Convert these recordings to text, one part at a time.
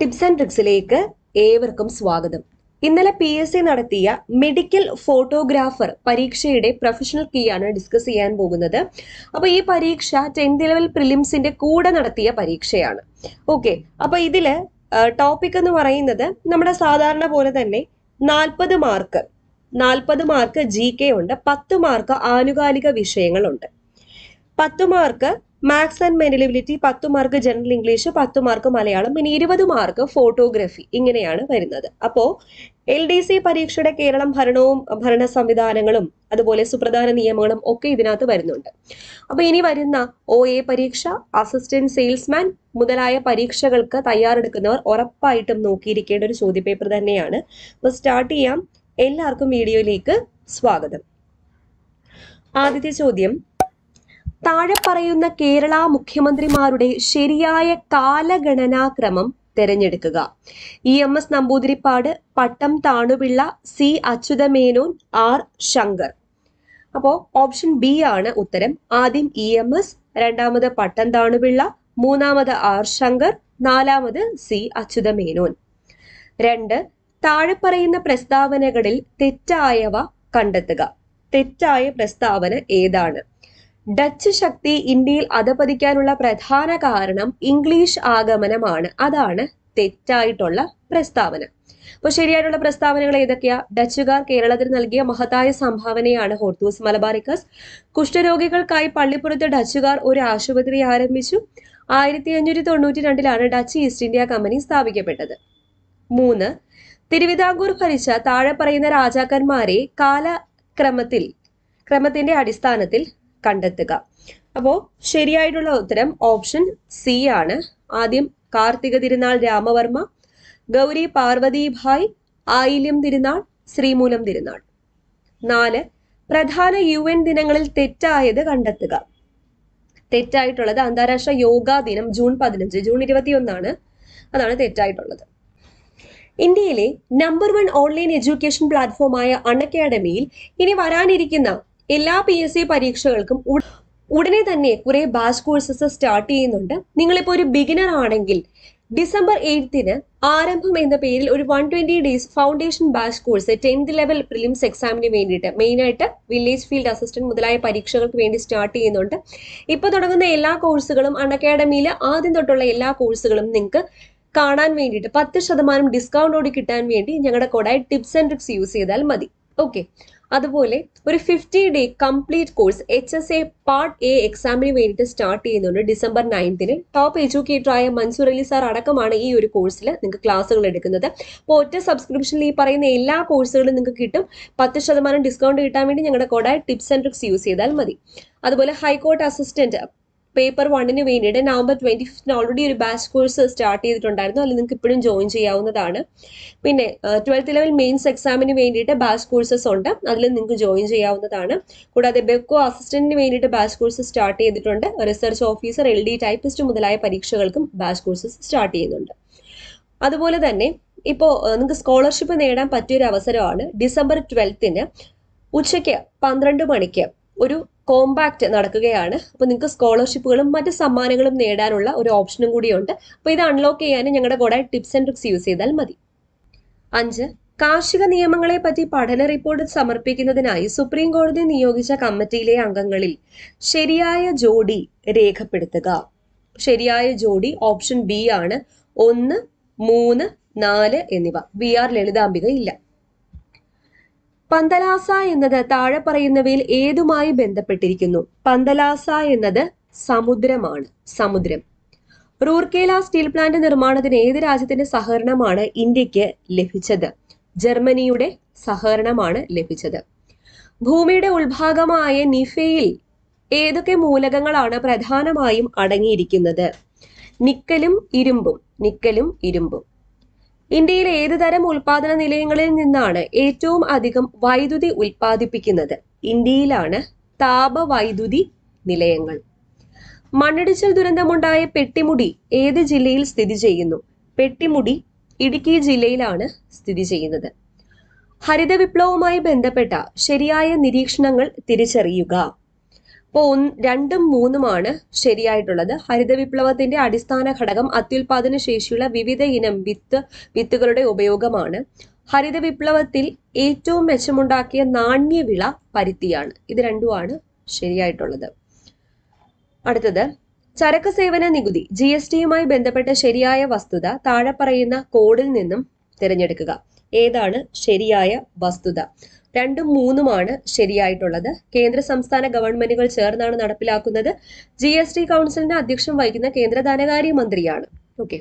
Tips and ട്രിക്സിലേക്ക് ഏവർക്കും സ്വാഗതം ഇന്നലെ പി എസ് സി നടത്തിയ മെഡിക്കൽ ഫോട്ടോഗ്രാഫർ പരീക്ഷയുടെ പ്രൊഫഷണൽ കീ ആണ് ഡിസ്കസ് ചെയ്യാൻ പോകുന്നത് അപ്പോൾ ഈ പരീക്ഷ ടെൻത്ത് ലെവൽ പ്രിലിംസിന്റെ കൂടെ നടത്തിയ പരീക്ഷയാണ് ഓക്കെ അപ്പോൾ ഇതില് ടോപ്പിക് എന്ന് പറയുന്നത് നമ്മുടെ സാധാരണ പോലെ തന്നെ നാൽപ്പത് മാർക്ക് നാൽപ്പത് മാർക്ക് ജി കെ ഉണ്ട് പത്ത് മാർക്ക് ആനുകാലിക വിഷയങ്ങളുണ്ട് പത്ത് മാർക്ക് മാത്സ് ആൻഡ് മെന്റലിബിലിറ്റി പത്ത് മാർക്ക് ജനറൽ ഇംഗ്ലീഷ് പത്ത് മാർക്ക് മലയാളം പിന്നെ ഇരുപത് മാർക്ക് ഫോട്ടോഗ്രാഫി ഇങ്ങനെയാണ് വരുന്നത് അപ്പോൾ എൽ ഡി സി പരീക്ഷയുടെ കേരളം ഭരണവും ഭരണ സംവിധാനങ്ങളും അതുപോലെ സുപ്രധാന നിയമങ്ങളും ഒക്കെ ഇതിനകത്ത് വരുന്നുണ്ട് അപ്പോൾ ഇനി വരുന്ന ഒ എ പരീക്ഷ അസിസ്റ്റന്റ് സെയിൽസ്മാൻ മുതലായ പരീക്ഷകൾക്ക് തയ്യാറെടുക്കുന്നവർ ഉറപ്പായിട്ടും നോക്കിയിരിക്കേണ്ട ഒരു ചോദ്യപേപ്പർ തന്നെയാണ് അപ്പോൾ സ്റ്റാർട്ട് ചെയ്യാം എല്ലാവർക്കും വീഡിയോയിലേക്ക് സ്വാഗതം ആദ്യത്തെ ചോദ്യം താഴെ പറയുന്ന കേരള മുഖ്യമന്ത്രിമാരുടെ ശരിയായ കാലഗണനാക്രമം തിരഞ്ഞെടുക്കുക E M S Namboodiripad Pattom Thanu Pillai C Achutha Menon R Sankar അപ്പോൾ ഓപ്ഷൻ ബി ആണ് ഉത്തരം ആദ്യം ഇ എം എസ് രണ്ടാമത് പട്ടം താണുപിള്ള മൂന്നാമത് ആർ ശങ്കർ നാലാമത് സി അച്യുതമേനോൻ രണ്ട് താഴെ പറയുന്ന പ്രസ്താവനകളിൽ തെറ്റായവ കണ്ടെത്തുക തെറ്റായ പ്രസ്താവന ഏതാണ് ഡച്ച് ശക്തി ഇന്ത്യയിൽ അധപതിക്കാനുള്ള പ്രധാന കാരണം ഇംഗ്ലീഷ് ആഗമനമാണ് അതാണ് തെറ്റായിട്ടുള്ള പ്രസ്താവന അപ്പോൾ ശരിയായിട്ടുള്ള പ്രസ്താവനകൾ ഏതൊക്കെയാ ഡച്ചുകാർ കേരളത്തിന് നൽകിയ മഹത്തായ സംഭാവനയാണ് ഹോർത്തൂസ് മലബാറിക്കസ് കുഷ്ഠരോഗികൾക്കായി പള്ളിപ്പുറത്ത് ഡച്ചുകാർ ഒരു ആശുപത്രി ആരംഭിച്ചു ആയിരത്തി അഞ്ഞൂറ്റി തൊണ്ണൂറ്റി രണ്ടിലാണ് ഡച്ച് ഈസ്റ്റ് ഇന്ത്യ കമ്പനി സ്ഥാപിക്കപ്പെട്ടത് മൂന്ന് തിരുവിതാംകൂർ ഭരിച്ച താഴെ പറയുന്ന രാജാക്കന്മാരെ കാലക്രമത്തിൽ ക്രമത്തിന്റെ അടിസ്ഥാനത്തിൽ കണ്ടെത്തുക അപ്പോൾ ശരിയായിട്ടുള്ള ഉത്തരം ഓപ്ഷൻ സി ആണ് ആദ്യം കാർത്തിക തിരുനാൾ രാമവർമ്മ ഗൗരി പാർവതി ഭായ് ആയില്യം തിരുനാൾ ശ്രീമൂലം തിരുനാൾ നാല് പ്രധാന യു എൻ ദിനങ്ങളിൽ തെറ്റായത് കണ്ടെത്തുക തെറ്റായിട്ടുള്ളത് അന്താരാഷ്ട്ര യോഗാ ദിനം ജൂൺ പതിനഞ്ച് ജൂൺ ഇരുപത്തിയൊന്നാണ് അതാണ് തെറ്റായിട്ടുള്ളത് ഇന്ത്യയിലെ നമ്പർ വൺ ഓൺലൈൻ എഡ്യൂക്കേഷൻ പ്ലാറ്റ്ഫോമായ അക്കാഡമിയിൽ ഇനി വരാനിരിക്കുന്ന എല്ലാ പി എസ് സി പരീക്ഷകൾക്കും ഉടനെ തന്നെ കുറെ ബാച്ച് കോഴ്സസ് സ്റ്റാർട്ട് ചെയ്യുന്നുണ്ട് നിങ്ങളിപ്പോൾ ഒരു ബിഗിനർ ആണെങ്കിൽ ഡിസംബർ എയ്ത്തിന് ആരംഭം എന്ന പേരിൽ ഒരു one twenty days foundation batch course tenth level prelims എക്സാമിന് വേണ്ടിയിട്ട് മെയിനായിട്ട് വില്ലേജ് ഫീൽഡ് അസിസ്റ്റന്റ് മുതലായ പരീക്ഷകൾക്ക് വേണ്ടി സ്റ്റാർട്ട് ചെയ്യുന്നുണ്ട് ഇപ്പോൾ തുടങ്ങുന്ന എല്ലാ കോഴ്സുകളും അക്കാഡമിയിൽ ആദ്യം തൊട്ടുള്ള എല്ലാ കോഴ്സുകളും നിങ്ങൾക്ക് കാണാൻ വേണ്ടിയിട്ട് പത്ത് ശതമാനം ഡിസ്കൗണ്ടോട് കിട്ടാൻ വേണ്ടി ഞങ്ങളുടെ കോഡായി ടിപ്സ് ആൻഡ് ട്രിക്സ് യൂസ് ചെയ്താൽ മതി ഓക്കെ അതുപോലെ ഒരു fifty day complete course H S A part A എക്സാമിന് വേണ്ടിയിട്ട് സ്റ്റാർട്ട് ചെയ്യുന്നുണ്ട് ഡിസംബർ നയൻത്തിന് ടോപ്പ് ആയ മൻസൂർ അലി സാർ അടക്കമാണ് ഈ ഒരു കോഴ്സിൽ നിങ്ങൾക്ക് ക്ലാസ്സുകൾ എടുക്കുന്നത് അപ്പോൾ ഒറ്റ സബ്സ്ക്രിപ്ഷനിൽ ഈ പറയുന്ന എല്ലാ കോഴ്സുകളും നിങ്ങൾക്ക് കിട്ടും പത്ത് ശതമാനം ഡിസ്കൗണ്ട് കിട്ടാൻ വേണ്ടി ഞങ്ങളുടെ കോഡായ ടിപ്സ് ആൻഡ് ട്രിക്സ് യൂസ് ചെയ്താൽ മതി അതുപോലെ ഹൈക്കോർട്ട് അസിസ്റ്റന്റ് പേപ്പർ വണ്ണിന് വേണ്ടിയിട്ട് നവംബർ ട്വൻറ്റി ഫിഫ്റ്റിന് ഓൾറെഡി ഒരു ബാച്ച് കോഴ്സ് സ്റ്റാർട്ട് ചെയ്തിട്ടുണ്ടായിരുന്നു അതിൽ നിങ്ങൾക്ക് ഇപ്പോഴും ജോയിൻ ചെയ്യാവുന്നതാണ് പിന്നെ ട്വൽത്ത് ലെവൽ മെയിൻസ് എക്സാമിന് വേണ്ടിയിട്ട് ബാച്ച് കോഴ്സസ് ഉണ്ട് അതിൽ നിങ്ങൾക്ക് ജോയിൻ ചെയ്യാവുന്നതാണ് കൂടാതെ ബെക്കോ അസിസ്റ്റന്റിന് വേണ്ടിയിട്ട് ബാച്ച് കോഴ്സ് സ്റ്റാർട്ട് ചെയ്തിട്ടുണ്ട് research officer L D typist മുതലായ പരീക്ഷകൾക്കും ബാച്ച് കോഴ്സസ് സ്റ്റാർട്ട് ചെയ്യുന്നുണ്ട് അതുപോലെ തന്നെ ഇപ്പോൾ നിങ്ങൾക്ക് സ്കോളർഷിപ്പ് നേടാൻ പറ്റിയൊരു അവസരമാണ് ഡിസംബർ ട്വൽത്തിന് ഉച്ചയ്ക്ക് പന്ത്രണ്ട് മണിക്ക് ഒരു കോമ്പാക്റ്റ് നടക്കുകയാണ് അപ്പോൾ നിങ്ങൾക്ക് സ്കോളർഷിപ്പുകളും മറ്റ് സമ്മാനങ്ങളും നേടാനുള്ള ഒരു ഓപ്ഷനും കൂടിയുണ്ട് അപ്പോൾ ഇത് അൺലോക്ക് ചെയ്യാൻ ഞങ്ങളുടെ കൂടെ ടിപ്സ് ആൻഡ് ട്രിക്സ് യൂസ് ചെയ്താൽ മതി അഞ്ച് കാർഷിക നിയമങ്ങളെ പറ്റി പഠന റിപ്പോർട്ട് സമർപ്പിക്കുന്നതിനായി സുപ്രീം കോടതി നിയോഗിച്ച കമ്മിറ്റിയിലെ അംഗങ്ങളിൽ ശരിയായ ജോഡി രേഖപ്പെടുത്തുക ശരിയായ ജോഡി ഓപ്ഷൻ ബി ആണ് ഒന്ന് മൂന്ന് നാല് എന്നിവ ബി ആർ ലളിതാംബിക ഇല്ല പന്തലാസ എന്നത് താഴെ പറയുന്നവയിൽ ഏതുമായി ബന്ധപ്പെട്ടിരിക്കുന്നു പന്തലാസ എന്നത് സമുദ്രമാണ് സമുദ്രം റൂർക്കേല സ്റ്റീൽ പ്ലാന്റ് നിർമ്മാണത്തിന് ഏത് രാജ്യത്തിന്റെ സഹകരണമാണ് ഇന്ത്യക്ക് ലഭിച്ചത് ജർമ്മനിയുടെ സഹകരണമാണ് ലഭിച്ചത് ഭൂമിയുടെ ഉൾഭാഗമായ നിഫയിൽ ഏതൊക്കെ മൂലകങ്ങളാണ് പ്രധാനമായും അടങ്ങിയിരിക്കുന്നത് നിക്കലും ഇരുമ്പും നിക്കലും ഇരുമ്പും ഇന്ത്യയിൽ ഏതുതരം ഉൽപാദന നിലയങ്ങളിൽ നിന്നാണ് ഏറ്റവും അധികം വൈദ്യുതി ഉൽപ്പാദിപ്പിക്കുന്നത് ഇന്ത്യയിലാണ് താപവൈദ്യുതി നിലയങ്ങൾ മണ്ണിടിച്ചിൽ ദുരന്തമുണ്ടായ പെട്ടിമുടി ഏത് ജില്ലയിൽ സ്ഥിതി ചെയ്യുന്നു പെട്ടിമുടി ഇടുക്കി ജില്ലയിലാണ് സ്ഥിതി ചെയ്യുന്നത് ഹരിത വിപ്ലവവുമായി ബന്ധപ്പെട്ട ശരിയായ നിരീക്ഷണങ്ങൾ തിരിച്ചറിയുക ഒന്ന് രണ്ടും മൂന്നുമാണ് ശരിയായിട്ടുള്ളത് ഹരിത വിപ്ലവത്തിന്റെ അടിസ്ഥാന ഘടകം അത്യുൽപാദന ശേഷിയുള്ള വിവിധ ഇനം വിത്ത് വിത്തുകളുടെ ഉപയോഗമാണ് ഹരിത വിപ്ലവത്തിൽ ഏറ്റവും മെച്ചമുണ്ടാക്കിയ നാണ്യവിള പരുത്തിയാണ് ഇത് രണ്ടുമാണ് ശരിയായിട്ടുള്ളത് അടുത്തത് ചരക്ക് സേവന നികുതി ജി എസ് ടിയുമായി ബന്ധപ്പെട്ട ശരിയായ വസ്തുത താഴെ പറയുന്ന കോഡിൽ നിന്നും തിരഞ്ഞെടുക്കുക ഏതാണ് ശരിയായ വസ്തുത രണ്ടും മൂന്നുമാണ് ശരിയായിട്ടുള്ളത് കേന്ദ്ര സംസ്ഥാന ഗവൺമെന്റുകൾ ചേർന്നാണ് നടപ്പിലാക്കുന്നത് ജി എസ് ടി കൗൺസിലിന്റെ അധ്യക്ഷം വഹിക്കുന്ന കേന്ദ്ര ധനകാര്യ മന്ത്രിയാണ് ഓക്കെ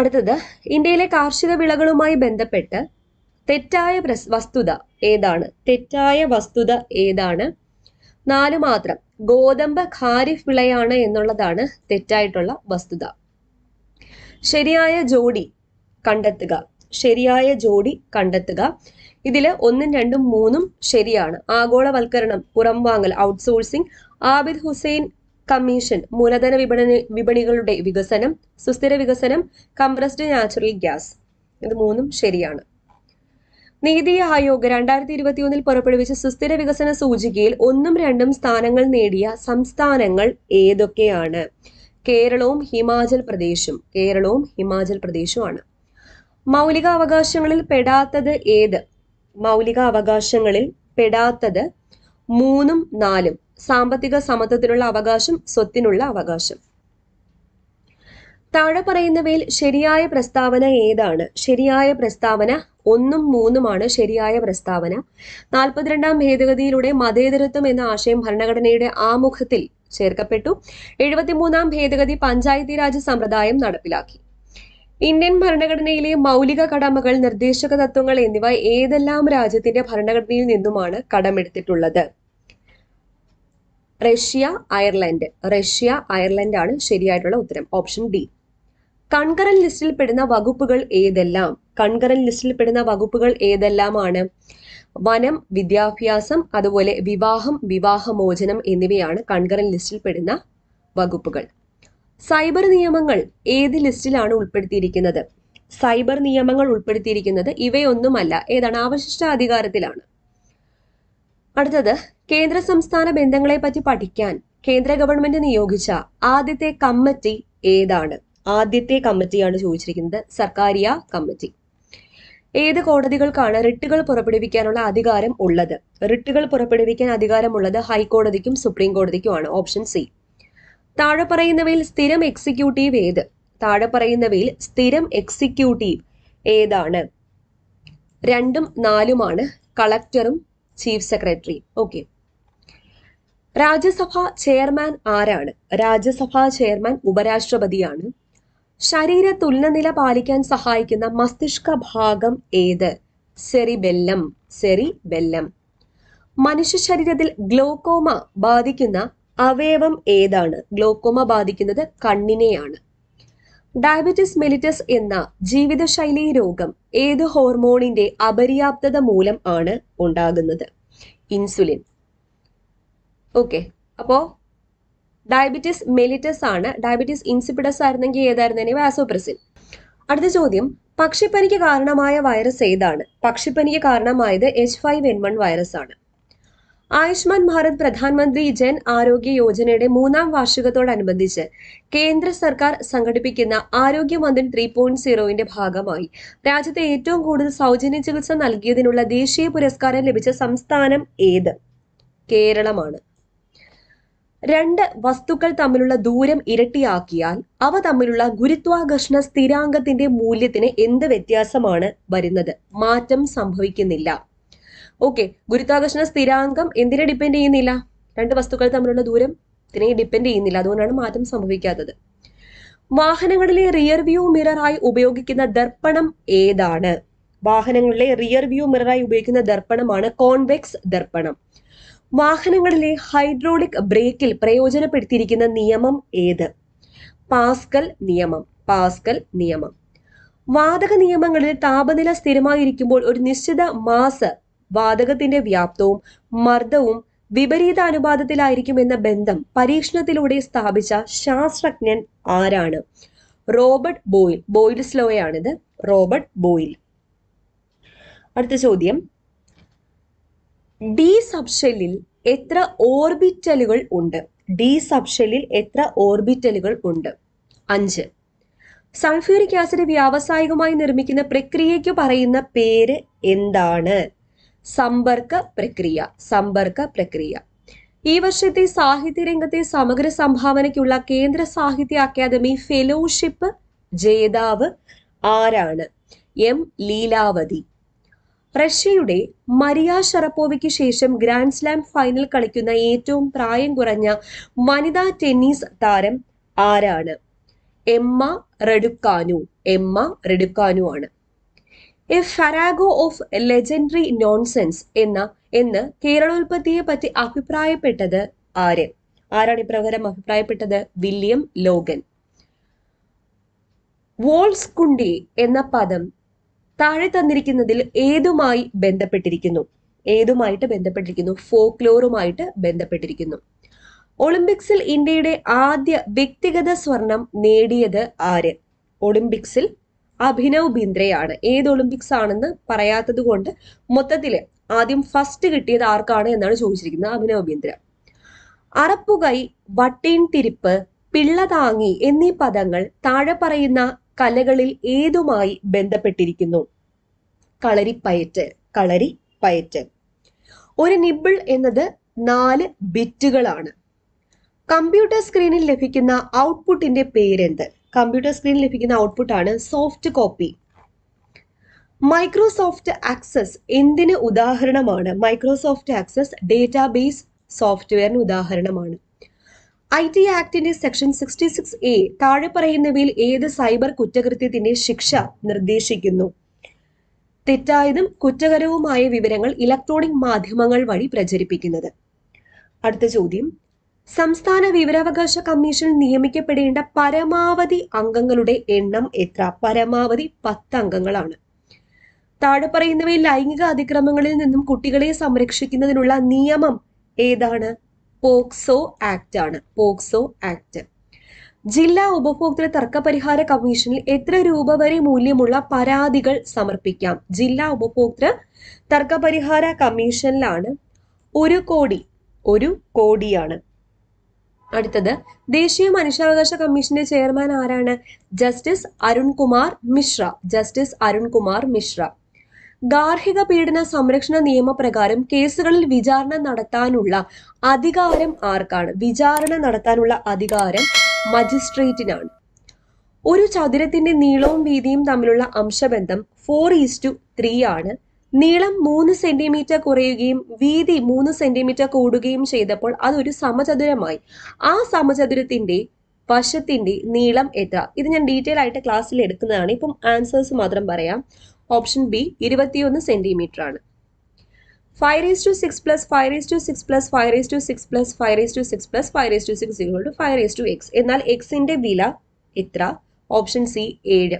അടുത്തത് ഇന്ത്യയിലെ കാർഷിക വിളകളുമായി ബന്ധപ്പെട്ട് തെറ്റായ വസ്തുത ഏതാണ് തെറ്റായ വസ്തുത ഏതാണ് നാല് മാത്രം ഗോതമ്പ് ഖാരിഫ് വിളയാണ് എന്നുള്ളതാണ് തെറ്റായിട്ടുള്ള വസ്തുത ശരിയായ ജോഡി കണ്ടെത്തുക ശരിയായ ജോഡി കണ്ടെത്തുക ഇതിൽ ഒന്നും രണ്ടും മൂന്നും ശരിയാണ് ആഗോളവൽക്കരണം വാങ്ങൽ ഔട്ട്സോഴ്സിംഗ് ആബിദ് ഹുസൈൻ കമ്മീഷൻ മൂലധന വിപണി വിപണികളുടെ വികസനം സുസ്ഥിര വികസനം കംപ്രസ്ഡ് നാച്ചുറൽ ഗ്യാസ് ഇത് മൂന്നും ശരിയാണ് നീതി ആയോഗ് രണ്ടായിരത്തി ഇരുപത്തിയൊന്നിൽ പുറപ്പെടുവിച്ച സുസ്ഥിര വികസന സൂചികയിൽ ഒന്നും രണ്ടും സ്ഥാനങ്ങൾ നേടിയ സംസ്ഥാനങ്ങൾ ഏതൊക്കെയാണ് കേരളവും ഹിമാചൽ പ്രദേശും കേരളവും ഹിമാചൽ പ്രദേശുമാണ് മൗലികാവകാശങ്ങളിൽ പെടാത്തത് ഏത് മൗലിക അവകാശങ്ങളിൽ പെടാത്തത് മൂന്നും നാലും സാമ്പത്തിക സമത്വത്തിനുള്ള അവകാശം സ്വത്തിനുള്ള അവകാശം താഴെ പറയുന്നവയിൽ ശരിയായ പ്രസ്താവന ഏതാണ് ശരിയായ പ്രസ്താവന ഒന്നും മൂന്നുമാണ് ശരിയായ പ്രസ്താവന നാൽപ്പത്തിരണ്ടാം ഭേദഗതിയിലൂടെ മതേതരത്വം എന്ന ആശയം ഭരണഘടനയുടെ ആമുഖത്തിൽ ചേർക്കപ്പെട്ടു എഴുപത്തിമൂന്നാം ഭേദഗതി പഞ്ചായത്തി രാജ് സമ്പ്രദായം നടപ്പിലാക്കി ഇന്ത്യൻ ഭരണഘടനയിലെ മൗലിക കടമകൾ നിർദ്ദേശക തത്വങ്ങൾ എന്നിവ ഏതെല്ലാം രാജ്യത്തിന്റെ ഭരണഘടനയിൽ നിന്നുമാണ് കടമെടുത്തിട്ടുള്ളത് റഷ്യ അയർലൻഡ് റഷ്യ അയർലൻഡ് ആണ് ശരിയായിട്ടുള്ള ഉത്തരം ഓപ്ഷൻ ഡി കൺകറൻ ലിസ്റ്റിൽ പെടുന്ന വകുപ്പുകൾ ഏതെല്ലാം കൺകറൻ ലിസ്റ്റിൽ പെടുന്ന വകുപ്പുകൾ ഏതെല്ലാമാണ് വനം വിദ്യാഭ്യാസം അതുപോലെ വിവാഹം വിവാഹമോചനം എന്നിവയാണ് കൺകറൻ ലിസ്റ്റിൽ പെടുന്ന വകുപ്പുകൾ സൈബർ നിയമങ്ങൾ ഏത് ലിസ്റ്റിലാണ് ഉൾപ്പെടുത്തിയിരിക്കുന്നത് സൈബർ നിയമങ്ങൾ ഉൾപ്പെടുത്തിയിരിക്കുന്നത് ഇവയൊന്നുമല്ല ഏതാണ് അവശിഷ്ട അധികാരത്തിലാണ് അടുത്തത് കേന്ദ്ര സംസ്ഥാന ബന്ധങ്ങളെ പറ്റി പഠിക്കാൻ കേന്ദ്ര ഗവൺമെന്റ് നിയോഗിച്ച ആദ്യത്തെ കമ്മിറ്റി ഏതാണ് ആദ്യത്തെ കമ്മിറ്റിയാണ് ചോദിച്ചിരിക്കുന്നത് സർക്കാരിയ കമ്മിറ്റി ഏത് കോടതികൾക്കാണ് റിട്ടുകൾ പുറപ്പെടുവിക്കാനുള്ള അധികാരം ഉള്ളത് റിട്ടുകൾ പുറപ്പെടുവിക്കാൻ അധികാരമുള്ളത് ഹൈക്കോടതിക്കും സുപ്രീം കോടതിക്കുമാണ് ഓപ്ഷൻ സി താഴെ പറയുന്നവയിൽ സ്ഥിരം എക്സിക്യൂട്ടീവ് ഏത് താഴെ പറയുന്നവയിൽ സ്ഥിരം എക്സിക്യൂട്ടീവ് ഏതാണ് രണ്ടും നാലുമാണ് കളക്ടറും chief secretary okay Rajya Sabha chairman ആരാണ് രാജ്യസഭാ ചെയർമാൻ ഉപരാഷ്ട്രപതിയാണ് ശരീര തുലനില പാലിക്കാൻ സഹായിക്കുന്ന മസ്തിഷ്ക ഭാഗം ഏത് സെറിബെല്ലം സെറിബെല്ലം മനുഷ്യ ശരീരത്തിൽ ഗ്ലോക്കോമ ബാധിക്കുന്ന അവയവം ഏതാണ് ഗ്ലോക്കോമ ബാധിക്കുന്നത് കണ്ണിനെയാണ് ഡയബറ്റിസ് മെലിറ്റസ് എന്ന ജീവിതശൈലി രോഗം ഏത് ഹോർമോണിന്റെ അപര്യാപ്തത മൂലം ആണ് ഉണ്ടാകുന്നത് ഇൻസുലിൻ ഓക്കെ അപ്പോ ഡയബറ്റിസ് മെലിറ്റസ് ആണ് ഡയബറ്റിസ് ഇൻസിപ്പിഡസ് ആയിരുന്നെങ്കിൽ ഏതായിരുന്നേ വാസോപ്രസിൻ അടുത്ത ചോദ്യം പക്ഷിപ്പനിക്ക് കാരണമായ വൈറസ് ഏതാണ് പക്ഷിപ്പനിക്ക് കാരണമായത് H five N one virus ആണ് ആയുഷ്മാൻ ഭാരത് പ്രധാനമന്ത്രി ജൻ ആരോഗ്യ യോജനയുടെ മൂന്നാം വാർഷികത്തോടനുബന്ധിച്ച് കേന്ദ്ര സർക്കാർ സംഘടിപ്പിക്കുന്ന ആരോഗ്യ മന്ത്രി ത്രീ പോയിന്റ് സീറോയിന്റെ ഭാഗമായി രാജ്യത്തെ ഏറ്റവും കൂടുതൽ സൗജന്യ ചികിത്സ നൽകിയതിനുള്ള ദേശീയ പുരസ്കാരം ലഭിച്ച സംസ്ഥാനം ഏത് കേരളമാണ് രണ്ട് വസ്തുക്കൾ തമ്മിലുള്ള ദൂരം ഇരട്ടിയാക്കിയാൽ അവ തമ്മിലുള്ള ഗുരുത്വാകർഷണ സ്ഥിരാംഗത്തിന്റെ മൂല്യത്തിന് എന്ത് വ്യത്യാസമാണ് വരുന്നത് മാറ്റം സംഭവിക്കുന്നില്ല ഓക്കെ ഗുരുത്വാകർഷണ സ്ഥിരാങ്കം എന്തിനെ ഡിപ്പെൻഡ് ചെയ്യുന്നില്ല രണ്ട് വസ്തുക്കൾ തമ്മിലുള്ള ദൂരം ഇതിനെ ഡിപ്പെൻഡ് ചെയ്യുന്നില്ല അതുകൊണ്ടാണ് മാറ്റം സംഭവിക്കാത്തത് വാഹനങ്ങളിലെ റിയർ വ്യൂ മിററായി ഉപയോഗിക്കുന്ന ദർപ്പണം ഏതാണ് വാഹനങ്ങളിലെ റിയർ വ്യൂ മിററായി ഉപയോഗിക്കുന്ന ദർപ്പണമാണ് കോൺവെക്സ് ദർപ്പണം വാഹനങ്ങളിലെ ഹൈഡ്രോളിക് ബ്രേക്കിൽ പ്രയോജനപ്പെടുത്തിയിരിക്കുന്ന നിയമം ഏത് പാസ്കൽ നിയമം പാസ്കൽ നിയമം വാതക നിയമങ്ങളിൽ താപനില സ്ഥിരമായിരിക്കുമ്പോൾ ഒരു നിശ്ചിത മാസ് വാതകത്തിന്റെ വ്യാപ്തവും മർദ്ദവും വിപരീത എന്ന ബന്ധം പരീക്ഷണത്തിലൂടെ സ്ഥാപിച്ച ശാസ്ത്രജ്ഞൻ ആരാണ് റോബർട്ട് ബോയിൽ ബോയിൽസ് ലോയാണിത് റോബർട്ട് ബോയിൽ അടുത്ത ചോദ്യം ഡി സബ്ഷെല്ലിൽ എത്ര ഓർബിറ്റലുകൾ ഉണ്ട് ഡി സബ്ഷെല്ലിൽ എത്ര ഓർബിറ്റലുകൾ ഉണ്ട് അഞ്ച് സൾഫ്യൂരിക് ആസിഡ് വ്യാവസായികമായി നിർമ്മിക്കുന്ന പ്രക്രിയയ്ക്ക് പറയുന്ന പേര് എന്താണ് സമ്പർക്ക പ്രക്രിയ സമ്പർക്ക പ്രക്രിയ ഈ വർഷത്തെ സാഹിത്യരംഗത്തെ സമഗ്ര സംഭാവനയ്ക്കുള്ള കേന്ദ്ര സാഹിത്യ അക്കാദമി ഫെലോഷിപ്പ് ജേതാവ് ആരാണ് എം ലീലാവതി റഷ്യയുടെ മരിയ ഷറപ്പോവയ്ക്ക് ശേഷം ഗ്രാൻഡ് സ്ലാം ഫൈനൽ കളിക്കുന്ന ഏറ്റവും പ്രായം കുറഞ്ഞ വനിതാ ടെന്നീസ് താരം ആരാണ് എമ്മ റെഡുക്കാനു എമ്മ റെഡുക്കാനു ആണ് a farrago of legendary nonsense എന്ന എന്ന് കേരളോൽപ്പത്തിയെ പറ്റി അഭിപ്രായപ്പെട്ടത് ആര് ആരാണ് ഇപ്രകാരം അഭിപ്രായപ്പെട്ടത് വില്യം ലോഗൻ വോൾസ് കുണ്ടി എന്ന പദം താഴെ തന്നിരിക്കുന്നതിൽ ഏതുമായി ബന്ധപ്പെട്ടിരിക്കുന്നു ഏതുമായിട്ട് ബന്ധപ്പെട്ടിരിക്കുന്നു ഫോക്ലോറുമായിട്ട് ബന്ധപ്പെട്ടിരിക്കുന്നു ഒളിമ്പിക്സിൽ ഇന്ത്യയുടെ ആദ്യ വ്യക്തിഗത സ്വർണം നേടിയത് ആര് ഒളിമ്പിക്സിൽ അഭിനവ് ബിന്ദ്രയാണ് ഏത് ഒളിമ്പിക്സ് ആണെന്ന് പറയാത്തത് കൊണ്ട് മൊത്തത്തിൽ ആദ്യം ഫസ്റ്റ് കിട്ടിയത് ആർക്കാണ് എന്നാണ് ചോദിച്ചിരിക്കുന്നത് അഭിനവ് ബിന്ദ്ര അറപ്പുകൈ വട്ടീൻ തിരിപ്പ് പിള്ളതാങ്ങി എന്നീ പദങ്ങൾ താഴെ പറയുന്ന കലകളിൽ ഏതുമായി ബന്ധപ്പെട്ടിരിക്കുന്നു കളരി പയറ്റ് കളരി പയറ്റ് ഒരു നിബിൾ എന്നത് നാല് ബിറ്റുകളാണ് കമ്പ്യൂട്ടർ സ്ക്രീനിൽ ലഭിക്കുന്ന ഔട്ട്പുട്ടിന്റെ പേരെന്ത് കമ്പ്യൂട്ടർ സ്ക്രീനിൽ ലഭിക്കുന്ന ഔട്ട്പുട്ടാണ് സോഫ്റ്റ് കോപ്പി മൈക്രോസോഫ്റ്റ് ആക്സസ് എന്തിന് ഉദാഹരണമാണ് മൈക്രോസോഫ്റ്റ് ആക്സസ് ഡേറ്റാബേസ് സോഫ്റ്റ്വെയറിന് ഉദാഹരണമാണ് ഐ ടി ആക്ടിന്റെ സെക്ഷൻ സിക്സ്റ്റി സിക്സ് എ താഴെ പറയുന്നവയിൽ ഏത് സൈബർ കുറ്റകൃത്യത്തിന്റെ ശിക്ഷ നിർദ്ദേശിക്കുന്നു തെറ്റായതും കുറ്റകരവുമായ വിവരങ്ങൾ ഇലക്ട്രോണിക് മാധ്യമങ്ങൾ വഴി പ്രചരിപ്പിക്കുന്നത് അടുത്ത ചോദ്യം സംസ്ഥാന വിവരാവകാശ കമ്മീഷൻ നിയമിക്കപ്പെടേണ്ട പരമാവധി അംഗങ്ങളുടെ എണ്ണം എത്ര പരമാവധി പത്ത് അംഗങ്ങളാണ് താഴെ പറയുന്നവയിൽ ലൈംഗിക അതിക്രമങ്ങളിൽ നിന്നും കുട്ടികളെ സംരക്ഷിക്കുന്നതിനുള്ള നിയമം ഏതാണ് പോക്സോ ആക്ട് ആണ് പോക്സോ ആക്ട് ജില്ലാ ഉപഭോക്തൃ തർക്ക പരിഹാര കമ്മീഷനിൽ എത്ര രൂപ വരെ മൂല്യമുള്ള പരാതികൾ സമർപ്പിക്കാം ജില്ലാ ഉപഭോക്തൃ തർക്ക പരിഹാര കമ്മീഷനിലാണ് ഒരു കോടി ഒരു കോടിയാണ് അടുത്തത് ദേശീയ മനുഷ്യാവകാശ കമ്മീഷന്റെ ചെയർമാൻ ആരാണ് ജസ്റ്റിസ് അരുൺകുമാർ മിശ്ര ജസ്റ്റിസ് അരുൺകുമാർ മിശ്ര ഗാർഹിക പീഡന സംരക്ഷണ നിയമപ്രകാരം കേസുകളിൽ വിചാരണ നടത്താനുള്ള അധികാരം ആർക്കാണ് വിചാരണ നടത്താനുള്ള അധികാരം മജിസ്ട്രേറ്റിനാണ് ഒരു ചതുരത്തിന്റെ നീളവും വീതിയും തമ്മിലുള്ള അംശബന്ധം ഫോർ ഈസ് ടു ത്രീ ആണ് നീളം മൂന്ന് സെന്റിമീറ്റർ കുറയുകയും വീതി മൂന്ന് സെന്റിമീറ്റർ കൂടുകയും ചെയ്തപ്പോൾ അതൊരു സമചതുരമായി ആ സമചതുരത്തിന്റെ വശത്തിന്റെ നീളം എത്ര ഇത് ഞാൻ ഡീറ്റെയിൽ ആയിട്ട് ക്ലാസ്സിൽ എടുക്കുന്നതാണ് ഇപ്പം ആൻസേഴ്സ് മാത്രം പറയാം ഓപ്ഷൻ ബി ഇരുപത്തിയൊന്ന് സെന്റിമീറ്റർ ആണ് five raise to six plus five raise to six plus five raise to six plus five raise to six plus five raise to six five raise to x എന്നാൽ എക്സിന്റെ വില എത്ര option C ഏഴ്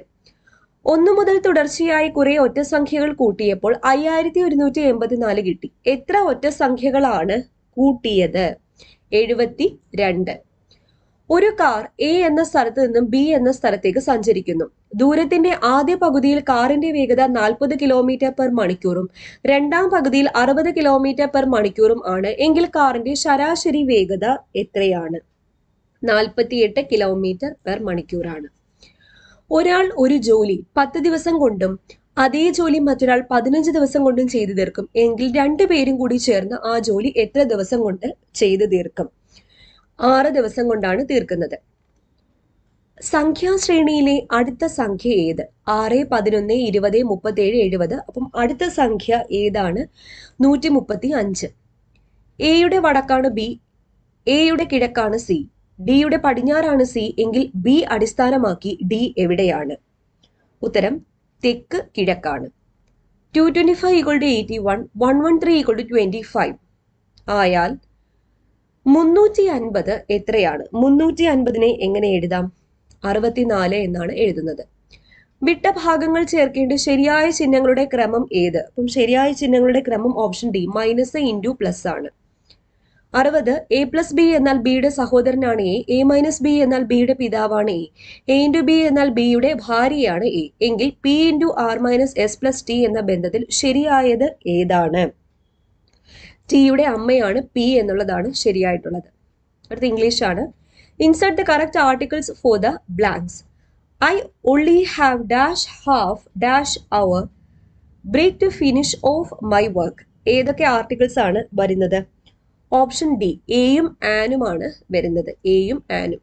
ഒന്നു മുതൽ തുടർച്ചയായി കുറെ ഒറ്റ സംഖ്യകൾ കൂട്ടിയപ്പോൾ അയ്യായിരത്തി ഒരുന്നൂറ്റി എൺപത്തിനാല് കിട്ടി എത്ര ഒറ്റ സംഖ്യകളാണ് കൂട്ടിയത് എഴുപത്തി രണ്ട് ഒരു കാർ എ എന്ന സ്ഥലത്ത് നിന്നും ബി എന്ന സ്ഥലത്തേക്ക് സഞ്ചരിക്കുന്നു ദൂരത്തിന്റെ ആദ്യ പകുതിയിൽ കാറിന്റെ വേഗത നാൽപ്പത് കിലോമീറ്റർ പെർ മണിക്കൂറും രണ്ടാം പകുതിയിൽ അറുപത് കിലോമീറ്റർ പെർ മണിക്കൂറും ആണ് എങ്കിൽ കാറിന്റെ ശരാശരി വേഗത എത്രയാണ് നാൽപ്പത്തിയെട്ട് കിലോമീറ്റർ പെർ മണിക്കൂറാണ് ഒരാൾ ഒരു ജോലി പത്ത് ദിവസം കൊണ്ടും അതേ ജോലി മറ്റൊരാൾ പതിനഞ്ച് ദിവസം കൊണ്ടും ചെയ്തു തീർക്കും എങ്കിൽ രണ്ടു പേരും കൂടി ചേർന്ന് ആ ജോലി എത്ര ദിവസം കൊണ്ട് ചെയ്തു തീർക്കും ആറ് ദിവസം കൊണ്ടാണ് തീർക്കുന്നത് സംഖ്യാശ്രേണിയിലെ അടുത്ത സംഖ്യ ഏത് ആറ് പതിനൊന്ന് ഇരുപത് ഏഴ് എഴുപത് അപ്പം അടുത്ത സംഖ്യ ഏതാണ് നൂറ്റി മുപ്പത്തി അഞ്ച് എയുടെ വടക്കാണ് ബി എയുടെ കിഴക്കാണ് സി ഡിയുടെ പടിഞ്ഞാറാണ് സി എങ്കിൽ ബി അടിസ്ഥാനമാക്കി ഡി എവിടെയാണ് ഉത്തരം തെക്ക് കിഴക്കാണ് two twenty five equal to eighty one one one three equal to twenty five ആയാൽ മുന്നൂറ്റി അൻപത് എത്രയാണ് മുന്നൂറ്റി അൻപതിനെ എങ്ങനെ എഴുതാം അറുപത്തിനാല് എന്നാണ് എഴുതുന്നത് വിട്ട ഭാഗങ്ങൾ ചേർക്കേണ്ട ശരിയായ ചിഹ്നങ്ങളുടെ ക്രമം ഏത് അപ്പം ശരിയായ ചിഹ്നങ്ങളുടെ ക്രമം option D minus into plus ആണ് അറുപത് എ പ്ലസ് ബി എന്നാൽ ബിയുടെ സഹോദരനാണ് എ എ മൈനസ് ബി എന്നാൽ ബിയുടെ പിതാവാണ് എ എ ഇൻറ്റു ബി എന്നാൽ ബിയുടെ ഭാര്യയാണ് എ എങ്കിൽ P into R minus S plus T എന്ന ബന്ധത്തിൽ ശരിയായത് ഏതാണ് ടിയുടെ അമ്മയാണ് പി എന്നുള്ളതാണ് ശരിയായിട്ടുള്ളത് അടുത്ത ഇംഗ്ലീഷാണ് insert the correct articles for the blanks I only have dash half dash hour break to finish off my work ഏതൊക്കെ ആർട്ടിക്കിൾസ് ആണ് വരുന്നത് ഓപ്ഷൻ ഡി എയും ആനുമാണ് വരുന്നത് എയും ആനും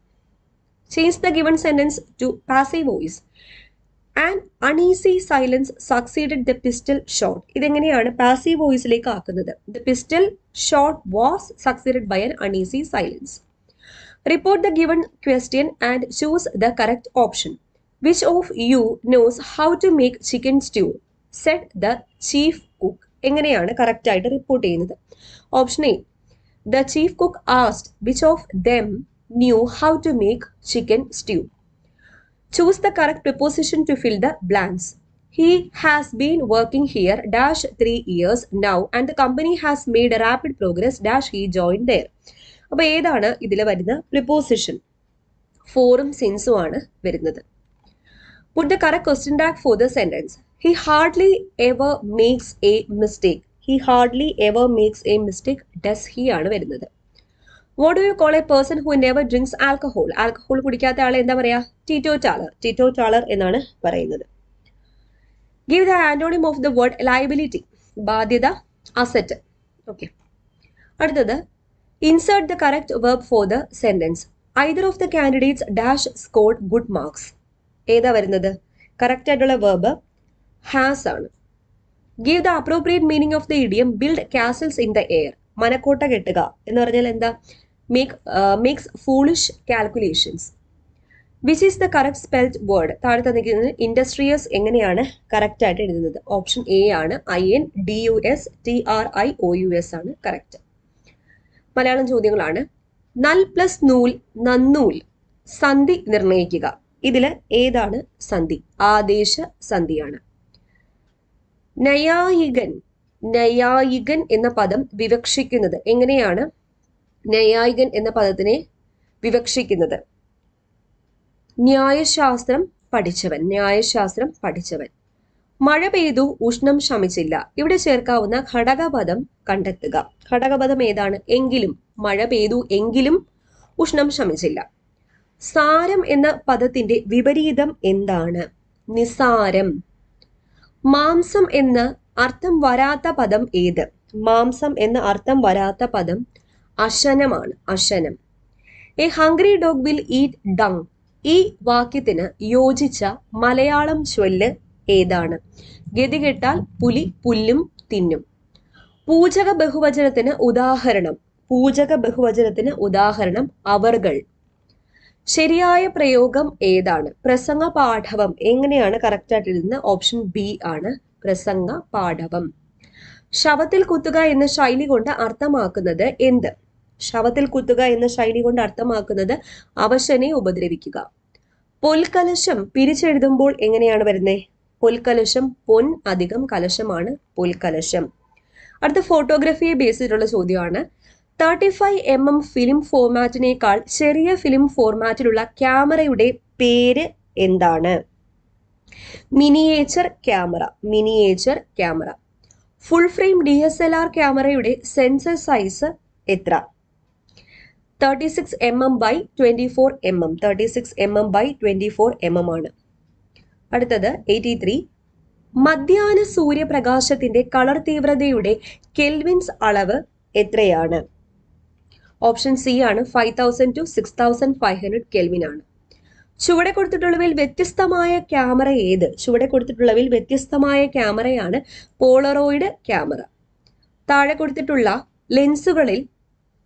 change the given sentence to passive voice and uneasy silence succeeded the pistol shot ഇതെങ്ങനെയാണ് passive വോയിസിലേക്ക് ആക്കുന്നത് the pistol shot was succeeded by an uneasy silence report the given question and choose the correct option which of you knows how to make chicken stew said the chief cook എങ്ങനെയാണ് ആയിട്ട് report ചെയ്യുന്നത് option A The chief cook asked which of them knew how to make chicken stew. Choose the correct preposition to fill the blanks. He has been working here dash 3 years now and the company has made a rapid progress dash he joined there. അപ്പോൾ ഏതാണ് ഇതിൽ വരുന്ന preposition ഫോറും സിൻസും ആണ് വരുന്നത് put the correct question back for the sentence he hardly ever makes a mistake he hardly ever makes a mistake does he ആണ് വരുന്നത് what you call a person who never drinks alcohol alcohol കുടിക്കാത്ത ആൾ എന്താ പറയാ teetotaler teetotaler എന്നാണ് പറയുന്നത് give the antonym of the word liability ബാധ്യത asset okay അടുത്തത് insert the correct verb for the sentence either of the candidates dash scored good marks ഏതാ വരുന്നത് കറക്റ്റ് ആയിട്ടുള്ള വേർബ് ഹാസ് ആണ് give the appropriate meaning of the idiom build castles in the air മനക്കോട്ട കെട്ടുക എന്ന് പറഞ്ഞാൽ എന്താ make makes foolish calculations which is the correct spelled word താഴെ തന്നിരിക്കുന്നത് ഇൻഡസ്ട്രിയസ് എങ്ങനെയാണ് കറക്റ്റ് ആയിട്ട് എഴുതുന്നത് ഓപ്ഷൻ എ ആണ് I N D U S T R I O U S ആണ് കറക്റ്റ് മലയാളം ചോദ്യങ്ങളാണ് നൽ പ്ലസ് നൂൽ നന്നൂൽ സന്ധി നിർണയിക്കുക ഇതിൽ ഏതാണ് സന്ധി ആദേശ സന്ധിയാണ് നയായികൻ നയായികൻ എന്ന പദം വിവക്ഷിക്കുന്നത് എങ്ങനെയാണ് നയായികൻ എന്ന പദത്തിനെ വിവക്ഷിക്കുന്നത് ന്യായശാസ്ത്രം പഠിച്ചവൻ ന്യായശാസ്ത്രം പഠിച്ചവൻ മഴ പെയ്തു ഉഷ്ണം ശമിച്ചില്ല ഇവിടെ ചേർക്കാവുന്ന ഘടകപദം കണ്ടെത്തുക ഘടകപദം ഏതാണ് എങ്കിലും മഴ പെയ്തു എങ്കിലും ഉഷ്ണം ശമിച്ചില്ല സാരം എന്ന പദത്തിന്റെ വിപരീതം എന്താണ് നിസാരം മാംസം എന്ന് അർത്ഥം വരാത്ത പദം ഏത് മാംസം എന്ന് അർത്ഥം വരാത്ത പദം അശനമാണ് അശനം a hungry dog will eat dung ഈ വാക്യത്തിന് യോജിച്ച മലയാളം ചൊല്ല് ഏതാണ് ഗതികെട്ടാൽ പുലി പുല്ലും തിന്നും പൂജക ബഹുവചനത്തിന് ഉദാഹരണം പൂജക ബഹുവചനത്തിന് ഉദാഹരണം അവർകൾ ശരിയായ പ്രയോഗം ഏതാണ് പ്രസംഗ പാഠവം എങ്ങനെയാണ് കറക്റ്റ് ആയിട്ട് ഓപ്ഷൻ ബി ആണ് പ്രസംഗ പാഠവം ശവത്തിൽ കുത്തുക എന്ന ശൈലി കൊണ്ട് അർത്ഥമാക്കുന്നത് എന്ത് ശവത്തിൽ കുത്തുക എന്ന ശൈലി കൊണ്ട് അർത്ഥമാക്കുന്നത് അവശനെ ഉപദ്രവിക്കുക പൊൽക്കലശം പിരിച്ചെഴുതുമ്പോൾ എങ്ങനെയാണ് വരുന്നത് പൊൽക്കലശം പൊൻ അധികം കലശമാണ് പൊൽക്കലശം അടുത്ത ഫോട്ടോഗ്രാഫിയെ ബേസ് ചെയ്തിട്ടുള്ള ചോദ്യമാണ് thirty five M M film ഫോർമാറ്റിനേക്കാൾ ചെറിയ ഫിലിം ഫോർമാറ്റിലുള്ള ക്യാമറയുടെ പേര് എന്താണ് miniature camera miniature camera full frame D S L R ക്യാമറയുടെ സെൻസർ സൈസ് എത്ര thirty six M M by twenty four M M thirty six M M by twenty four M M ആണ് അടുത്തത് eighty three മധ്യാഹ്ന സൂര്യപ്രകാശത്തിന്റെ colour തീവ്രതയുടെ kelvins അളവ് എത്രയാണ് option C ആണ് five thousand to six thousand five hundred kelvin ആണ് ചുവടെ കൊടുത്തിട്ടുള്ളവയിൽ വ്യത്യസ്തമായ ക്യാമറ ഏത് ചുവടെ കൊടുത്തിട്ടുള്ളവയിൽ വ്യത്യസ്തമായ ക്യാമറയാണ് പോളറോയിഡ് ക്യാമറ താഴെ കൊടുത്തിട്ടുള്ള ലെൻസുകളിൽ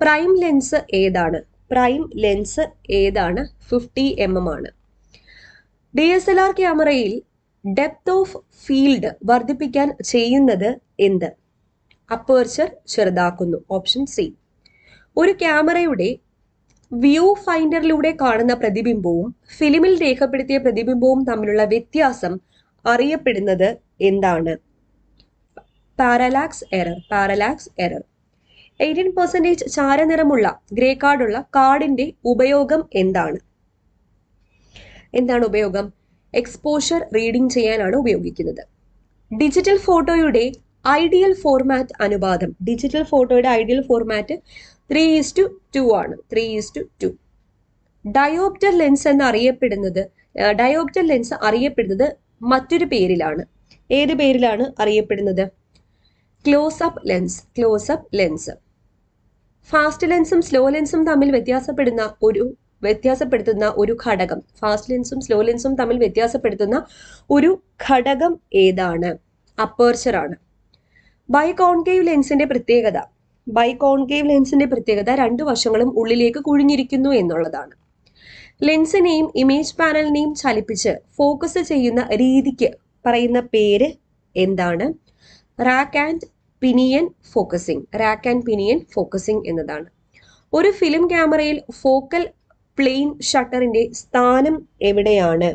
പ്രൈം ലെൻസ് ഏതാണ് പ്രൈം ലെൻസ് ഏതാണ് ഫിഫ്റ്റി എം എം ആണ് ഡി എസ് എൽ ആർ ക്യാമറയിൽ ഡെപ്ത് ഓഫ് ഫീൽഡ് വർദ്ധിപ്പിക്കാൻ ചെയ്യുന്നത് എന്ത് അപ്പേർച്ചർ ചെറുതാക്കുന്നു ഓപ്ഷൻ സി ഒരു ക്യാമറയുടെ വ്യൂ ഫൈൻഡറിലൂടെ കാണുന്ന പ്രതിബിംബവും ഫിലിമിൽ രേഖപ്പെടുത്തിയ പ്രതിബിംബവും തമ്മിലുള്ള വ്യത്യാസം അറിയപ്പെടുന്നത് എന്താണ് parallax error parallax error eighteen percentage ചാരനിറമുള്ള ഗ്രേ കാർഡുള്ള കാർഡിന്റെ ഉപയോഗം എന്താണ് എന്താണ് ഉപയോഗം എക്സ്പോഷർ റീഡിംഗ് ചെയ്യാനാണ് ഉപയോഗിക്കുന്നത് ഡിജിറ്റൽ ഫോട്ടോയുടെ ഐഡിയൽ ഫോർമാറ്റ് അനുപാതം ഡിജിറ്റൽ ഫോട്ടോയുടെ ideal format three is to two ആണ് three is to two dioptre lens എന്നറിയപ്പെടുന്നത് ഡയോപ്റ്റർ ലെൻസ് അറിയപ്പെടുന്നത് മറ്റൊരു പേരിലാണ് ഏത് പേരിലാണ് അറിയപ്പെടുന്നത് close up lens close up lens fast ലെൻസും സ്ലോ ലെൻസും തമ്മിൽ വ്യത്യാസപ്പെടുന്ന ഒരു വ്യത്യാസപ്പെടുത്തുന്ന ഒരു ഘടകം ഫാസ്റ്റ് ലെൻസും സ്ലോ ലെൻസും തമ്മിൽ വ്യത്യാസപ്പെടുത്തുന്ന ഒരു ഘടകം ഏതാണ് അപ്പേർച്ചറാണ് ബൈ കോൺകേവ് ലെൻസിന്റെ പ്രത്യേകത ബൈകോൺകേവ് ലെൻസിന്റെ പ്രത്യേകത രണ്ട് വശങ്ങളും ഉള്ളിലേക്ക് കുഴിഞ്ഞിരിക്കുന്നു എന്നുള്ളതാണ് ലെൻസിനെയും ഇമേജ് പാനലിനെയും ചലിപ്പിച്ച് ഫോക്കസ് ചെയ്യുന്ന രീതിക്ക് പറയുന്ന പേര് എന്താണ് rack and pinion focusing rack and pinion focusing എന്നതാണ് ഒരു ഫിലിം ക്യാമറയിൽ ഫോക്കൽ പ്ലെയിൻ ഷട്ടറിന്റെ സ്ഥാനം എവിടെയാണ്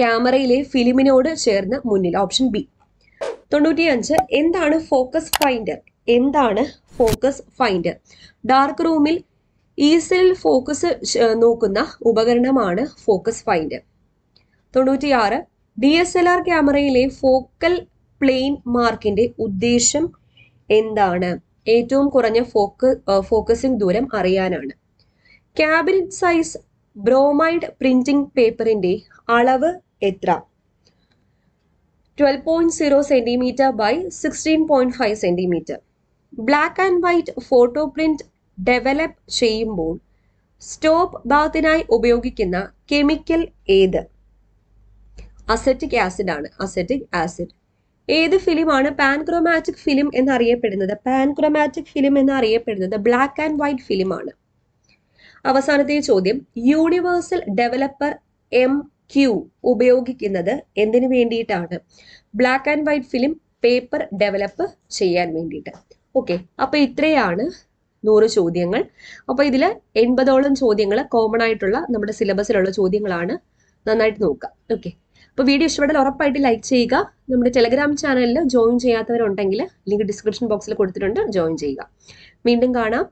ക്യാമറയിലെ ഫിലിമിനോട് ചേർന്ന് മുന്നിൽ ഓപ്ഷൻ ബി തൊണ്ണൂറ്റിയഞ്ച് എന്താണ് ഫോക്കസ് ഫൈൻഡർ എന്താണ് ഫോക്കസ് ഫൈൻഡർ ഡാർക്ക് റൂമിൽ ഈസിൽ ഫോക്കസ് നോക്കുന്ന ഉപകരണമാണ് ഫോക്കസ് ഫൈൻഡർ തൊണ്ണൂറ്റിയാറ് ഡി എസ് എൽ ആർ ക്യാമറയിലെ ഫോക്കൽ പ്ലെയിൻ മാർക്കിന്റെ ഉദ്ദേശം എന്താണ് ഏറ്റവും കുറഞ്ഞ ഫോക്ക ഫോക്കസിംഗ് ദൂരം അറിയാനാണ് ക്യാബിനറ്റ് സൈസ് ബ്രോമൈഡ് പ്രിന്റിംഗ് പേപ്പറിന്റെ അളവ് എത്ര twelve point zero centimetre by sixteen point five centimetre black and white photo print develop ചെയ്യുമ്പോൾ സ്റ്റോപ്പ് ബാത്തിനായി ഉപയോഗിക്കുന്ന കെമിക്കൽ ഏത് അസറ്റിക് ആസിഡ് ആണ് അസറ്റിക് ആസിഡ് ഏത് ഫിലിമാണ് പാൻക്രോമാറ്റിക് ഫിലിം എന്നറിയപ്പെടുന്നത് പാൻക്രോമാറ്റിക് ഫിലിം എന്നറിയപ്പെടുന്നത് ബ്ലാക്ക് ആൻഡ് വൈറ്റ് ഫിലിമാണ് അവസാനത്തെ ചോദ്യം യൂണിവേഴ്സൽ ഡെവലപ്പർ എം ക്യു ഉപയോഗിക്കുന്നത് എന്തിനു വേണ്ടിയിട്ടാണ് black and white film paper develop ചെയ്യാൻ വേണ്ടിയിട്ട് ഓക്കെ അപ്പോൾ ഇത്രയാണ് നൂറ് ചോദ്യങ്ങൾ അപ്പോൾ ഇതിൽ എൺപതോളം ചോദ്യങ്ങൾ കോമൺ ആയിട്ടുള്ള നമ്മുടെ സിലബസിലുള്ള ചോദ്യങ്ങളാണ് നന്നായിട്ട് നോക്കുക ഓക്കെ അപ്പോൾ വീഡിയോ ഇഷ്ടപ്പെട്ടാൽ ഉറപ്പായിട്ട് ലൈക്ക് ചെയ്യുക നമ്മുടെ ടെലഗ്രാം ചാനലിൽ ജോയിൻ ചെയ്യാത്തവരുണ്ടെങ്കിൽ ലിങ്ക് ഡിസ്ക്രിപ്ഷൻ ബോക്സിൽ കൊടുത്തിട്ടുണ്ട് ജോയിൻ ചെയ്യുക വീണ്ടും കാണാം